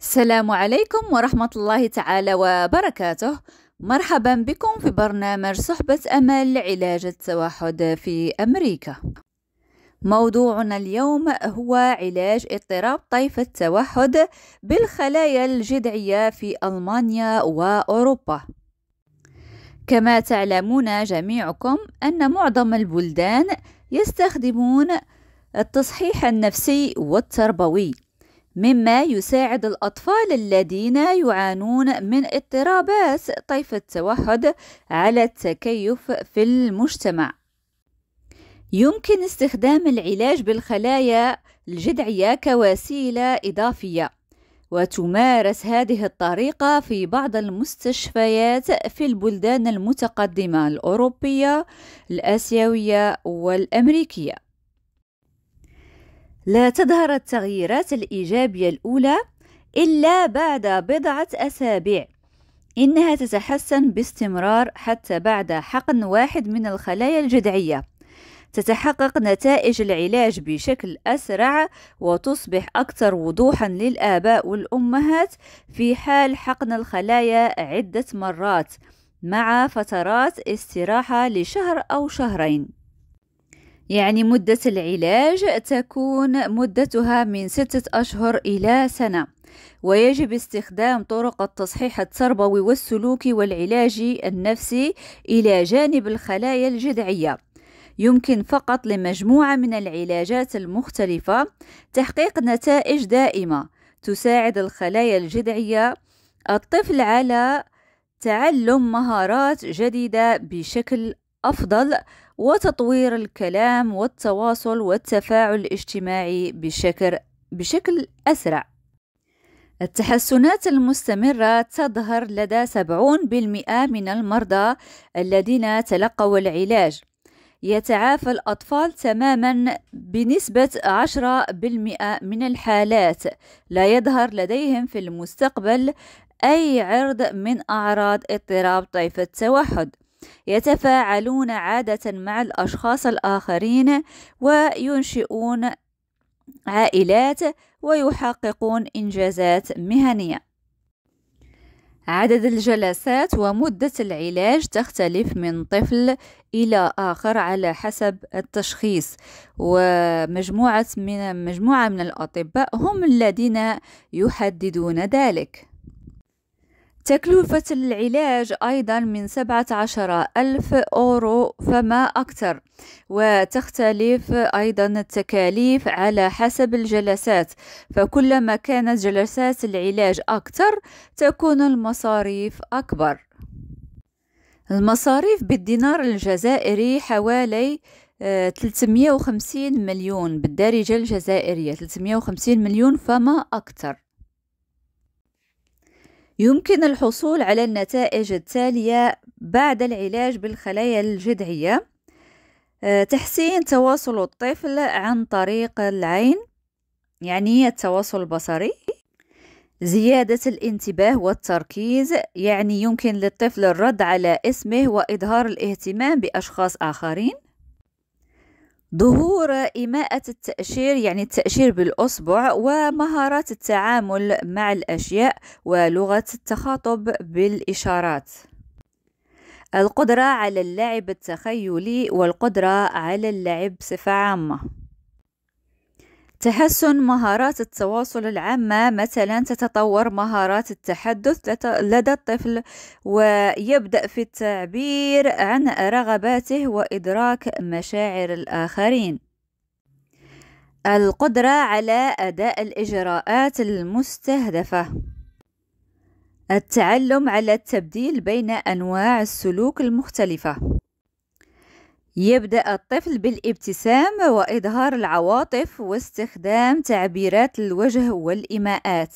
السلام عليكم ورحمة الله تعالى وبركاته مرحبا بكم في برنامج صحبة أمل لعلاج التوحد في أمريكا موضوعنا اليوم هو علاج اضطراب طيف التوحد بالخلايا الجذعية في ألمانيا وأوروبا كما تعلمون جميعكم أن معظم البلدان يستخدمون التصحيح النفسي والتربوي مما يساعد الأطفال الذين يعانون من اضطرابات طيف التوحد على التكيف في المجتمع يمكن استخدام العلاج بالخلايا الجذعية كوسيلة إضافية وتمارس هذه الطريقة في بعض المستشفيات في البلدان المتقدمة الأوروبية الآسيوية والأمريكية لا تظهر التغييرات الإيجابية الأولى إلا بعد بضعة أسابيع إنها تتحسن باستمرار حتى بعد حقن واحد من الخلايا الجذعية تتحقق نتائج العلاج بشكل أسرع وتصبح أكثر وضوحا للآباء والأمهات في حال حقن الخلايا عدة مرات مع فترات استراحة لشهر أو شهرين يعني مدة العلاج تكون مدتها من ستة أشهر إلى سنة ويجب استخدام طرق التصحيح التربوي والسلوكي والعلاج النفسي إلى جانب الخلايا الجذعية يمكن فقط لمجموعة من العلاجات المختلفة تحقيق نتائج دائمة تساعد الخلايا الجذعية الطفل على تعلم مهارات جديدة بشكل أفضل وتطوير الكلام والتواصل والتفاعل الاجتماعي بشكل بشكل أسرع التحسنات المستمرة تظهر لدى 70% من المرضى الذين تلقوا العلاج يتعافى الأطفال تماما بنسبة 10% من الحالات لا يظهر لديهم في المستقبل أي عرض من أعراض اضطراب طيف التوحد يتفاعلون عادة مع الأشخاص الآخرين وينشئون عائلات ويحققون إنجازات مهنية عدد الجلسات ومدة العلاج تختلف من طفل إلى آخر على حسب التشخيص ومجموعة من مجموعة من الأطباء هم الذين يحددون ذلك تكلفة العلاج أيضا من 17 ألف أورو فما أكثر وتختلف أيضا التكاليف على حسب الجلسات فكلما كانت جلسات العلاج أكثر تكون المصاريف أكبر المصاريف بالدينار الجزائري حوالي 350 آه، مليون بالدارجة الجزائرية 350 مليون فما أكثر يمكن الحصول على النتائج التالية بعد العلاج بالخلايا الجذعية آه، تحسين تواصل الطفل عن طريق العين يعني التواصل البصري زيادة الانتباه والتركيز يعني يمكن للطفل الرد على اسمه وإظهار الاهتمام بأشخاص آخرين ظهور إماءة التأشير يعني التأشير بالأصبع ومهارات التعامل مع الأشياء ولغة التخاطب بالإشارات القدرة على اللعب التخيلي والقدرة على اللعب بصفة عامة تحسن مهارات التواصل العامة مثلا تتطور مهارات التحدث لدى الطفل ويبدأ في التعبير عن رغباته وإدراك مشاعر الآخرين القدرة على أداء الإجراءات المستهدفة التعلم على التبديل بين أنواع السلوك المختلفة يبدأ الطفل بالابتسام وإظهار العواطف واستخدام تعبيرات الوجه والإيماءات.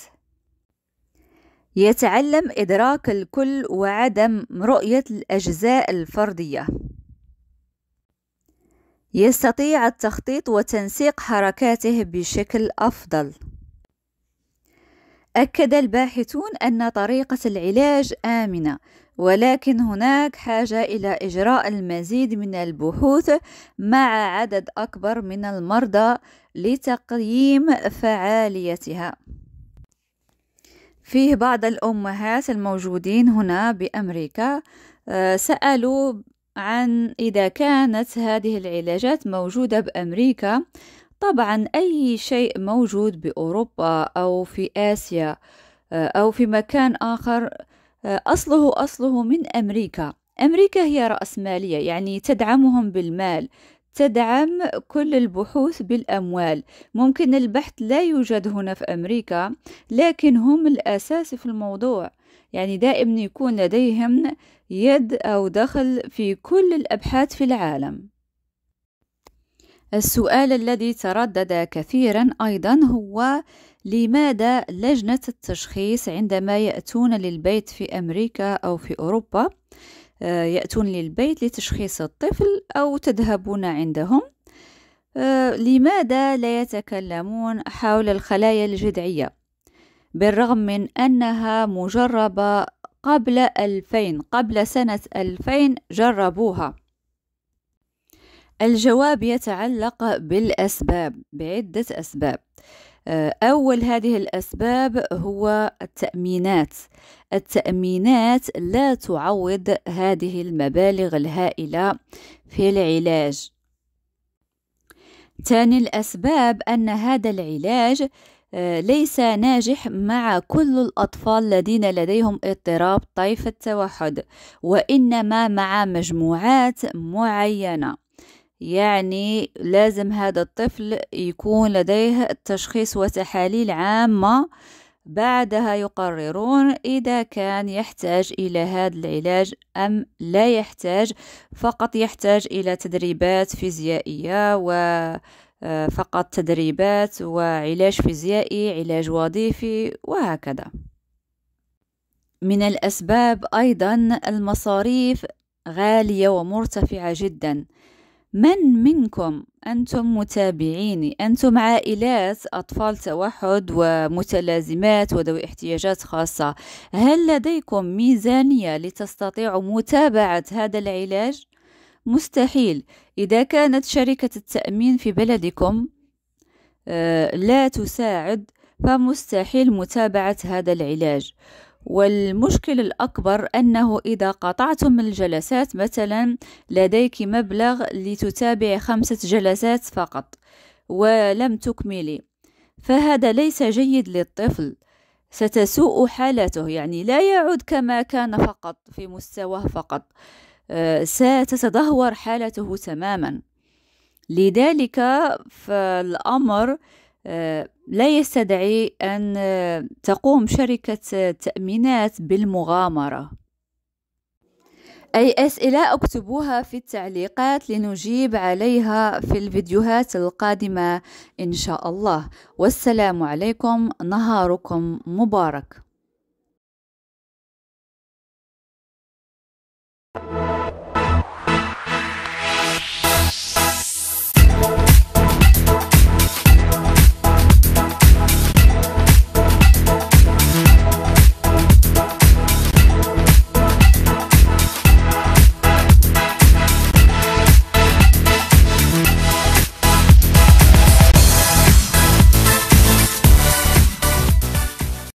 يتعلم إدراك الكل وعدم رؤية الأجزاء الفردية. يستطيع التخطيط وتنسيق حركاته بشكل أفضل. أكد الباحثون أن طريقة العلاج آمنة ولكن هناك حاجة إلى إجراء المزيد من البحوث مع عدد أكبر من المرضى لتقييم فعاليتها فيه بعض الأمهات الموجودين هنا بأمريكا آه، سألوا عن إذا كانت هذه العلاجات موجودة بأمريكا طبعا أي شيء موجود بأوروبا أو في آسيا آه، أو في مكان آخر أصله أصله من أمريكا أمريكا هي رأسمالية يعني تدعمهم بالمال تدعم كل البحوث بالأموال ممكن البحث لا يوجد هنا في أمريكا لكن هم الأساس في الموضوع يعني دائما يكون لديهم يد أو دخل في كل الأبحاث في العالم السؤال الذي تردد كثيرا ايضا هو لماذا لجنه التشخيص عندما ياتون للبيت في امريكا او في اوروبا آه، ياتون للبيت لتشخيص الطفل او تذهبون عندهم آه، لماذا لا يتكلمون حول الخلايا الجذعيه بالرغم من انها مجربه قبل 2000 قبل سنه 2000 جربوها الجواب يتعلق بالأسباب بعدة أسباب آه، أول هذه الأسباب هو التأمينات التأمينات لا تعوض هذه المبالغ الهائلة في العلاج ثاني الأسباب أن هذا العلاج آه، ليس ناجح مع كل الأطفال الذين لديهم اضطراب طيف التوحد وإنما مع مجموعات معينة يعني لازم هذا الطفل يكون لديه تشخيص وتحاليل عامة بعدها يقررون إذا كان يحتاج إلى هذا العلاج أم لا يحتاج فقط يحتاج إلى تدريبات فيزيائية و آه، فقط تدريبات وعلاج فيزيائي علاج وظيفي وهكذا من الأسباب أيضا المصاريف غالية ومرتفعة جدا من منكم أنتم متابعيني أنتم عائلات أطفال توحد ومتلازمات وذوي احتياجات خاصة هل لديكم ميزانية لتستطيعوا متابعة هذا العلاج؟ مستحيل إذا كانت شركة التأمين في بلدكم آه، لا تساعد فمستحيل متابعة هذا العلاج والمشكل الأكبر أنه إذا قطعتم الجلسات مثلا لديك مبلغ لتتابع خمسة جلسات فقط ولم تكملي فهذا ليس جيد للطفل ستسوء حالته يعني لا يعود كما كان فقط في مستواه فقط آه، ستتدهور حالته تماما لذلك فالأمر آه، لا يستدعي أن آه، تقوم شركة التأمينات آه، بالمغامرة أي أسئلة أكتبوها في التعليقات لنجيب عليها في الفيديوهات القادمة إن شاء الله والسلام عليكم نهاركم مبارك